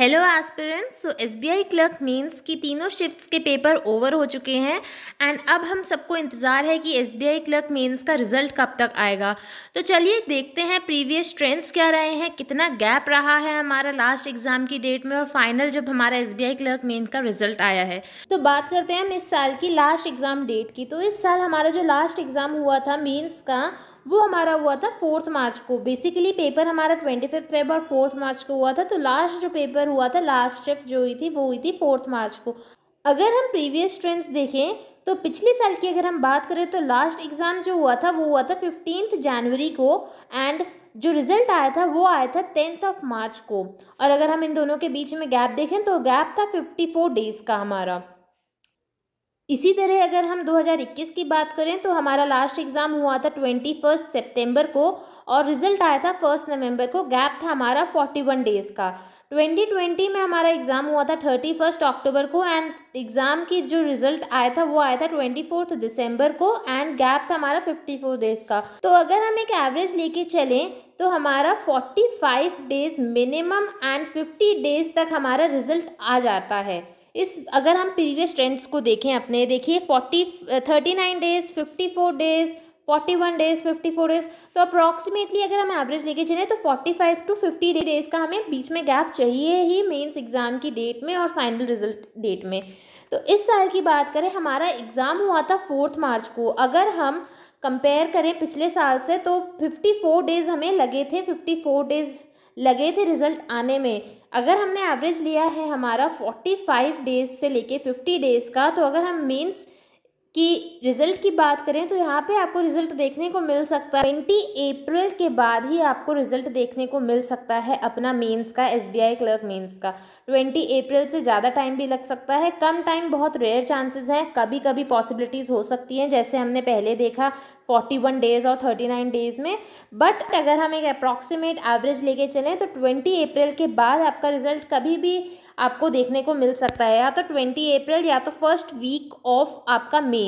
hello aspirants so S B I clerk mains कि तीनों shifts के पेपर ओवर हो चुके हैं एंड अब हम सबको इंतज़ार है कि S B I clerk mains का रिजल्ट कब तक आएगा तो चलिए देखते हैं प्रीवियस ट्रेंड्स क्या रहे हैं कितना गैप रहा है हमारा लास्ट एग्ज़ाम की डेट में और फाइनल जब हमारा S B I clerk mains का रिजल्ट आया है तो बात करते हैं हम इस साल की लास्ट एग्ज़ाम डेट की तो इस साल हमारा जो लास्ट एग्ज़ाम हुआ था मीन्स का वो हमारा हुआ था फोर्थ मार्च को बेसिकली पेपर हमारा ट्वेंटी फिफ्थ फेब और फोर्थ मार्च को हुआ था तो लास्ट जो पेपर पर हुआ था लास्ट शिफ्ट जो हुई थी वो हुई थी फोर्थ मार्च को अगर हम प्रीवियस ट्रेंड्स देखें तो पिछले साल की अगर हम बात करें तो लास्ट एग्ज़ाम जो हुआ था वो हुआ था फिफ्टींथ जनवरी को एंड जो रिज़ल्ट आया था वो आया था टेंथ ऑफ मार्च को और अगर हम इन दोनों के बीच में गैप देखें तो गैप था फिफ्टी फोर डेज़ का हमारा इसी तरह अगर हम 2021 की बात करें तो हमारा लास्ट एग्ज़ाम हुआ था ट्वेंटी फर्स्ट सेप्टेम्बर को और रिज़ल्ट आया था फर्स्ट नवंबर को गैप था हमारा फोर्टी वन डेज़ का 2020 में हमारा एग्ज़ाम हुआ था थर्टी फर्स्ट अक्टूबर को एंड एग्ज़ाम की जो रिजल्ट आया था वो आया था ट्वेंटी फोर्थ दिसंबर को एंड गैप था हमारा फिफ्टी फोर डेज़ का तो अगर हम एक एवरेज लेके चलें तो हमारा forty five days minimum and fifty days तक हमारा रिजल्ट आ जाता है इस अगर हम प्रीवियस ट्रेंड्स को देखें अपने देखिए forty thirty nine days fifty four days forty one days fifty four days तो अप्रॉक्सीमेटली अगर हम एवरेज लेके चले तो forty five to fifty days का हमें बीच में गैप चाहिए ही मेन्स एग्ज़ाम की डेट में और फाइनल रिजल्ट डेट में तो इस साल की बात करें हमारा एग्ज़ाम हुआ था फोर्थ मार्च को अगर हम कंपेयर करें पिछले साल से तो फिफ्टी फोर डेज़ हमें लगे थे फिफ्टी फोर डेज़ लगे थे रिज़ल्ट आने में अगर हमने एवरेज लिया है हमारा फोर्टी फाइव डेज़ से लेके फिफ्टी डेज़ का तो अगर हम मेन्स कि रिज़ल्ट की बात करें तो यहाँ पे आपको रिज़ल्ट देखने को मिल सकता है ट्वेंटी अप्रैल के बाद ही आपको रिज़ल्ट देखने को मिल सकता है अपना मेंस का एसबीआई क्लर्क मेंस का ट्वेंटी अप्रैल से ज़्यादा टाइम भी लग सकता है कम टाइम बहुत रेयर चांसेस हैं कभी कभी पॉसिबिलिटीज़ हो सकती हैं जैसे हमने पहले देखा फोर्टी वन डेज़ और थर्टी नाइन डेज़ में बट अगर हम एक अप्रॉक्सीमेट एवरेज लेके चलें तो ट्वेंटी अप्रैल के बाद आपका रिज़ल्ट कभी भी आपको देखने को मिल सकता है या तो ट्वेंटी अप्रैल या तो फर्स्ट वीक ऑफ आपका May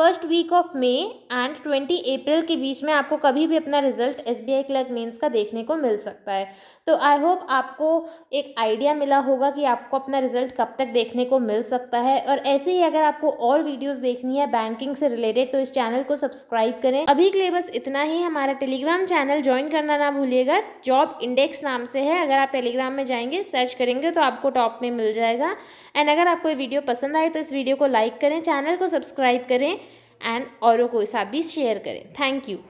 first week of May and twenty April के बीच में आपको कभी भी अपना result S B I clerk mains का देखने को मिल सकता है तो आई होप आपको एक आइडिया मिला होगा कि आपको अपना रिजल्ट कब तक देखने को मिल सकता है और ऐसे ही अगर आपको और वीडियोस देखनी है बैंकिंग से रिलेटेड तो इस चैनल को सब्सक्राइब करें अभी के लिए बस इतना ही हमारा टेलीग्राम चैनल ज्वाइन करना ना भूलिएगा जॉब इंडेक्स नाम से है अगर आप टेलीग्राम में जाएंगे सर्च करेंगे तो आपको टॉप में मिल जाएगा एंड अगर आपको ये वीडियो पसंद आए तो इस वीडियो को लाइक करें चैनल को सब्सक्राइब करें एंड औरों को साथ भी शेयर करें थैंक यू